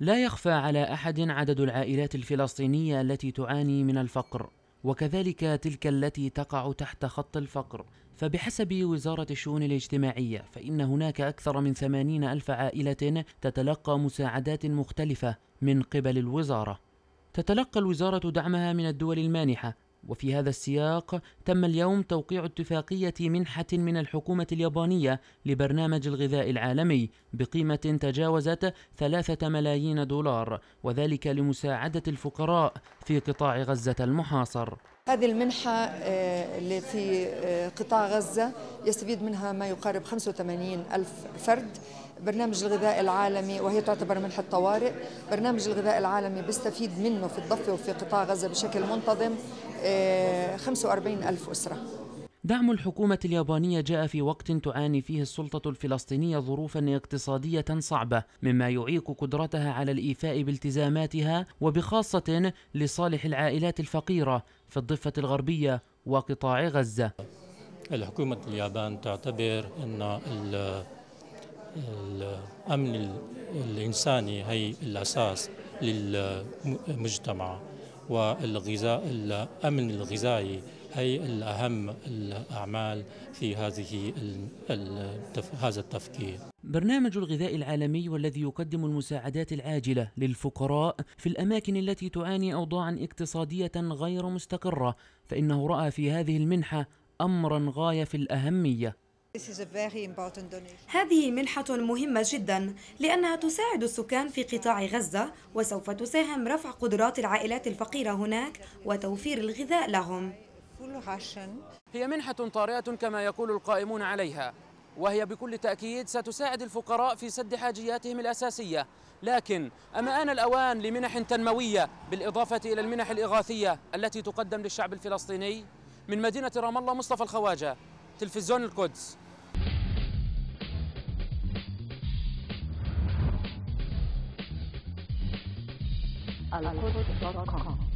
لا يخفى على أحد عدد العائلات الفلسطينية التي تعاني من الفقر وكذلك تلك التي تقع تحت خط الفقر فبحسب وزارة الشؤون الاجتماعية فإن هناك أكثر من ثمانين ألف عائلة تتلقى مساعدات مختلفة من قبل الوزارة تتلقى الوزارة دعمها من الدول المانحة وفي هذا السياق تم اليوم توقيع اتفاقية منحة من الحكومة اليابانية لبرنامج الغذاء العالمي بقيمة تجاوزت ثلاثة ملايين دولار وذلك لمساعدة الفقراء في قطاع غزة المحاصر هذه المنحة آه، اللي في آه، قطاع غزة يستفيد منها ما يقارب 85 ألف فرد برنامج الغذاء العالمي وهي تعتبر منحة طوارئ برنامج الغذاء العالمي بيستفيد منه في الضفة وفي قطاع غزة بشكل منتظم 45 آه، ألف أسرة دعم الحكومة اليابانية جاء في وقت تعاني فيه السلطة الفلسطينية ظروفا اقتصادية صعبة مما يعيق قدرتها على الإيفاء بالتزاماتها وبخاصة لصالح العائلات الفقيرة في الضفة الغربية وقطاع غزة الحكومة اليابان تعتبر أن الأمن الإنساني هي الأساس للمجتمع والغذاء الأمن الغذائي أي الأهم الأعمال في هذه هذا التفكير برنامج الغذاء العالمي والذي يقدم المساعدات العاجلة للفقراء في الأماكن التي تعاني أوضاعا اقتصادية غير مستقرة فإنه رأى في هذه المنحة أمرا غاية في الأهمية هذه منحة مهمة جدا لأنها تساعد السكان في قطاع غزة وسوف تساهم رفع قدرات العائلات الفقيرة هناك وتوفير الغذاء لهم هي منحة طارئة كما يقول القائمون عليها وهي بكل تأكيد ستساعد الفقراء في سد حاجياتهم الأساسية لكن أما آن الأوان لمنح تنموية بالإضافة إلى المنح الإغاثية التي تقدم للشعب الفلسطيني من مدينة رام الله مصطفى الخواجة تلفزيون القدس القدس